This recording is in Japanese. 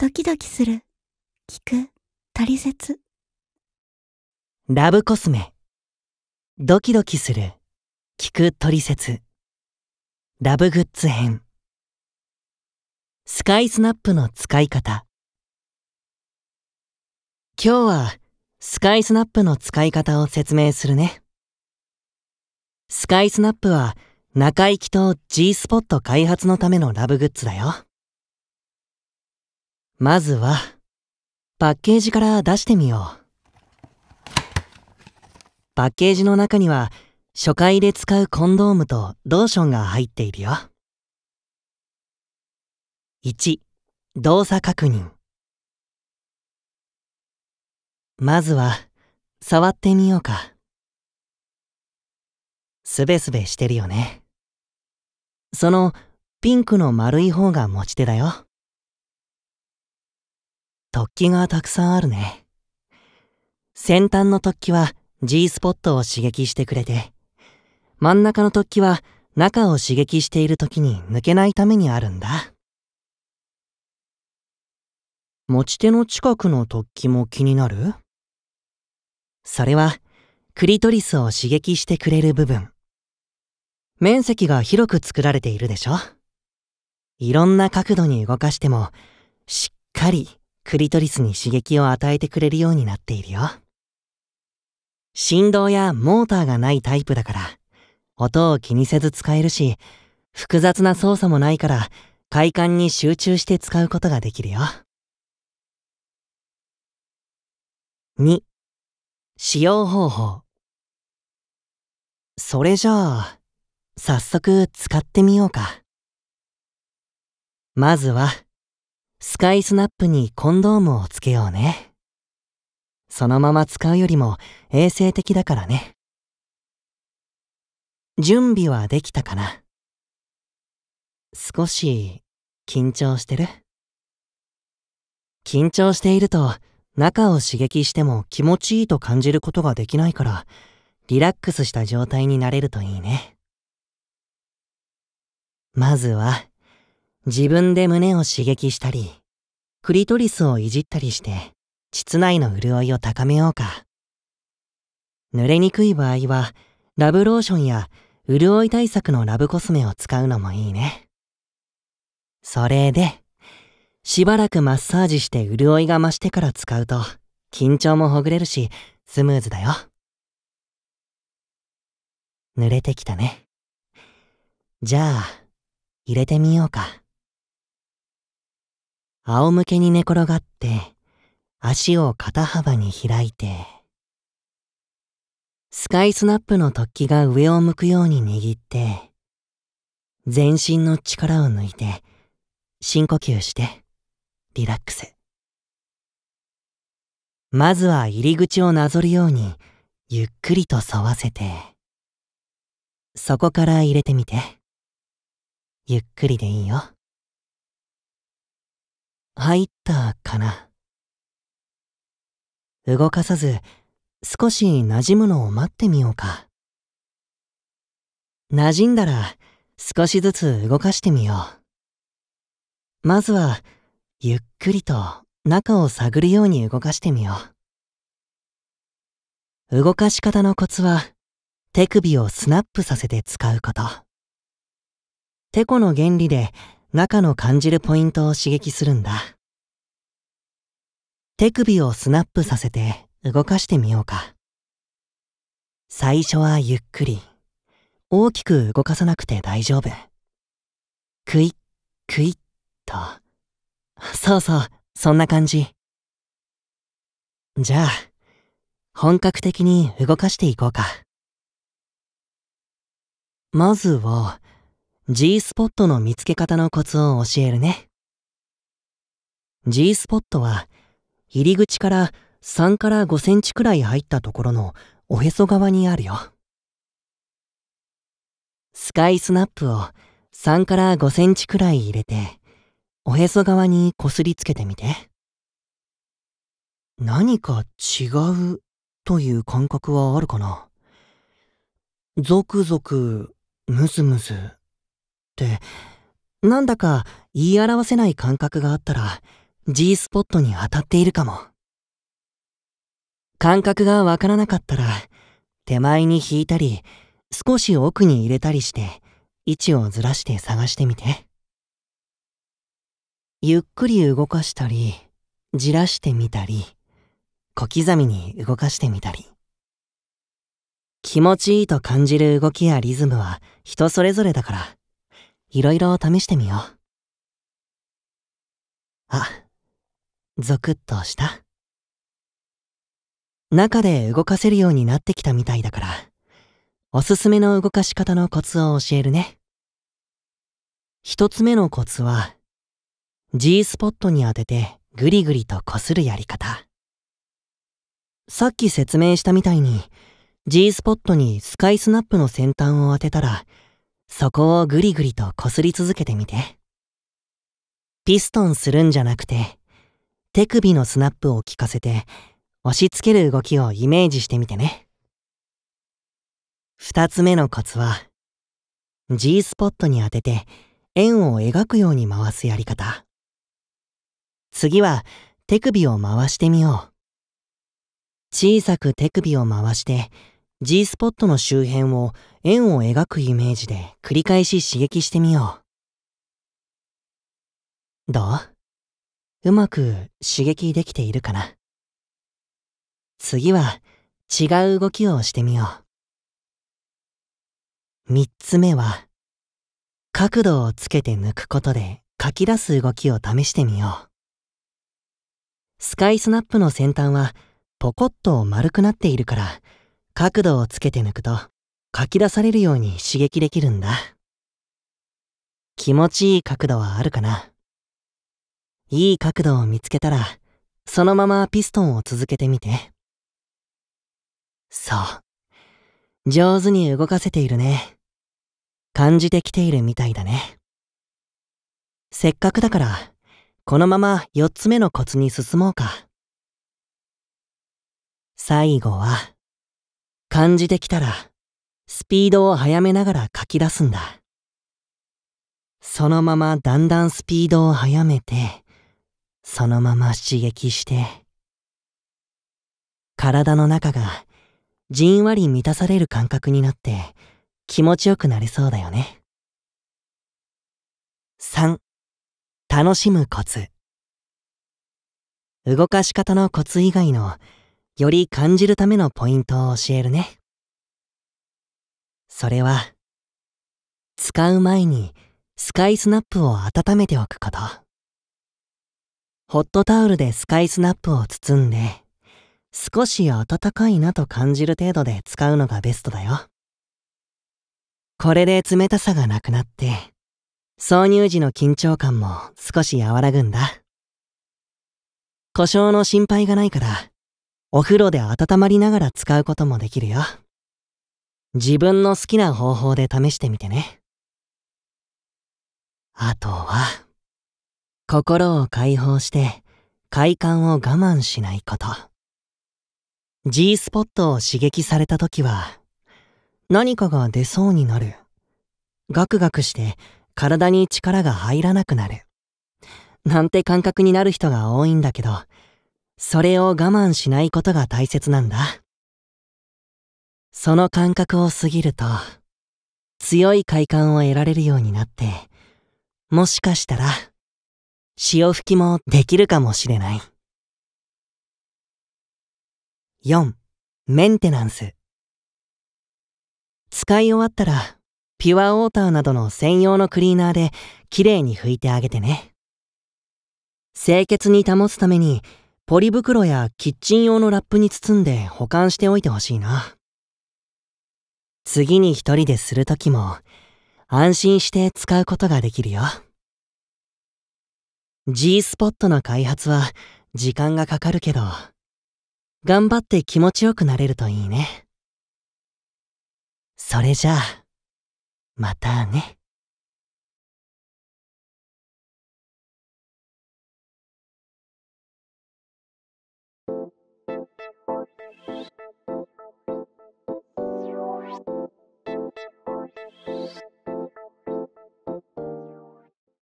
ドキドキする。聞く。トリセツ。ラブコスメ。ドキドキする。聞くトリセツ。ラブグッズ編。スカイスナップの使い方。今日はスカイスナップの使い方を説明するね。スカイスナップは中行きと G スポット開発のためのラブグッズだよ。まずは、パッケージから出してみよう。パッケージの中には、初回で使うコンドームとローションが入っているよ。1、動作確認。まずは、触ってみようか。すべすべしてるよね。その、ピンクの丸い方が持ち手だよ。突起がたくさんあるね。先端の突起は G スポットを刺激してくれて、真ん中の突起は中を刺激している時に抜けないためにあるんだ。持ち手の近くの突起も気になるそれは、クリトリスを刺激してくれる部分。面積が広く作られているでしょいろんな角度に動かしても、しっかりクリトリスに刺激を与えてくれるようになっているよ。振動やモーターがないタイプだから、音を気にせず使えるし、複雑な操作もないから、快感に集中して使うことができるよ。2. 使用方法。それじゃあ、早速使ってみようか。まずは、スカイスナップにコンドームをつけようね。そのまま使うよりも衛生的だからね。準備はできたかな少し緊張してる緊張していると中を刺激しても気持ちいいと感じることができないからリラックスした状態になれるといいね。まずは自分で胸を刺激したり、クリトリスをいじったりして、膣内の潤いを高めようか。濡れにくい場合は、ラブローションや潤い対策のラブコスメを使うのもいいね。それで、しばらくマッサージして潤いが増してから使うと、緊張もほぐれるし、スムーズだよ。濡れてきたね。じゃあ、入れてみようか。仰向けに寝転がって、足を肩幅に開いて、スカイスナップの突起が上を向くように握って、全身の力を抜いて、深呼吸して、リラックス。まずは入り口をなぞるように、ゆっくりと沿わせて、そこから入れてみて。ゆっくりでいいよ。入ったかな。動かさず、少し馴染むのを待ってみようか。馴染んだら、少しずつ動かしてみよう。まずは、ゆっくりと中を探るように動かしてみよう。動かし方のコツは、手首をスナップさせて使うこと。てこの原理で中の感じるポイントを刺激するんだ。手首をスナップさせて動かしてみようか。最初はゆっくり、大きく動かさなくて大丈夫。クイッ、クイッと。そうそう、そんな感じ。じゃあ、本格的に動かしていこうか。まずは、G スポットの見つけ方のコツを教えるね。G スポットは、入り口から3から5センチくらい入ったところのおへそ側にあるよ。スカイスナップを3から5センチくらい入れて、おへそ側にこすりつけてみて。何か違うという感覚はあるかなゾクゾク、ムズムズ。、なんだか言い表せない感覚があったら、G スポットに当たっているかも。感覚がわからなかったら、手前に引いたり、少し奥に入れたりして、位置をずらして探してみて。ゆっくり動かしたり、じらしてみたり、小刻みに動かしてみたり。気持ちいいと感じる動きやリズムは人それぞれだから、いろいろ試してみよう。あ、ゾクッとした。中で動かせるようになってきたみたいだから、おすすめの動かし方のコツを教えるね。一つ目のコツは、G スポットに当ててぐりぐりと擦るやり方。さっき説明したみたいに、G スポットにスカイスナップの先端を当てたら、そこをぐりぐりとこすり続けてみて。ピストンするんじゃなくて、手首のスナップを効かせて、押し付ける動きをイメージしてみてね。二つ目のコツは、G スポットに当てて円を描くように回すやり方。次は手首を回してみよう。小さく手首を回して、G スポットの周辺を円を描くイメージで繰り返し刺激してみよう。どううまく刺激できているかな次は違う動きをしてみよう。三つ目は、角度をつけて抜くことで書き出す動きを試してみよう。スカイスナップの先端はポコッと丸くなっているから、角度をつけて抜くと書き出されるように刺激できるんだ。気持ちいい角度はあるかないい角度を見つけたら、そのままピストンを続けてみて。そう。上手に動かせているね。感じてきているみたいだね。せっかくだから、このまま4つ目のコツに進もうか。最後は、感じてきたら、スピードを速めながら書き出すんだ。そのままだんだんスピードを速めて、そのまま刺激して、体の中がじんわり満たされる感覚になって気持ちよくなりそうだよね。3. 楽しむコツ動かし方のコツ以外のより感じるためのポイントを教えるね。それは、使う前にスカイスナップを温めておくこと。ホットタオルでスカイスナップを包んで、少し暖かいなと感じる程度で使うのがベストだよ。これで冷たさがなくなって、挿入時の緊張感も少し和らぐんだ。故障の心配がないから、お風呂で温まりながら使うこともできるよ。自分の好きな方法で試してみてね。あとは、心を解放して快感を我慢しないこと。G スポットを刺激された時は、何かが出そうになる。ガクガクして体に力が入らなくなる。なんて感覚になる人が多いんだけど、それを我慢しないことが大切なんだ。その感覚を過ぎると、強い快感を得られるようになって、もしかしたら、潮吹きもできるかもしれない。4. メンテナンス。使い終わったら、ピュアウォーターなどの専用のクリーナーで、きれいに拭いてあげてね。清潔に保つために、ポリ袋やキッチン用のラップに包んで保管しておいてほしいな。次に一人でするときも、安心して使うことができるよ。G スポットの開発は時間がかかるけど、頑張って気持ちよくなれるといいね。それじゃあ、またね。